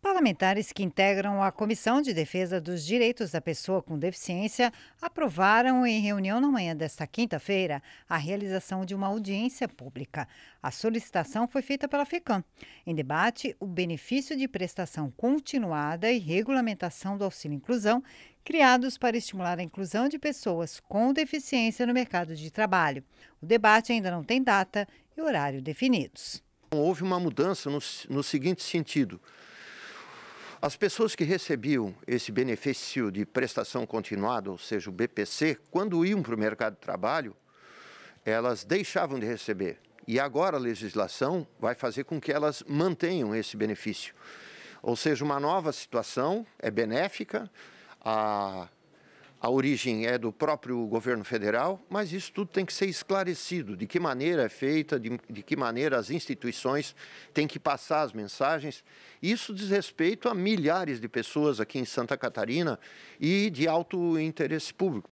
Parlamentares que integram a Comissão de Defesa dos Direitos da Pessoa com Deficiência aprovaram em reunião na manhã desta quinta-feira a realização de uma audiência pública. A solicitação foi feita pela FECAM. Em debate, o benefício de prestação continuada e regulamentação do auxílio inclusão, criados para estimular a inclusão de pessoas com deficiência no mercado de trabalho. O debate ainda não tem data e horário definidos. Houve uma mudança no, no seguinte sentido. As pessoas que recebiam esse benefício de prestação continuada, ou seja, o BPC, quando iam para o mercado de trabalho, elas deixavam de receber. E agora a legislação vai fazer com que elas mantenham esse benefício. Ou seja, uma nova situação é benéfica, a a origem é do próprio governo federal, mas isso tudo tem que ser esclarecido, de que maneira é feita, de, de que maneira as instituições têm que passar as mensagens. Isso diz respeito a milhares de pessoas aqui em Santa Catarina e de alto interesse público.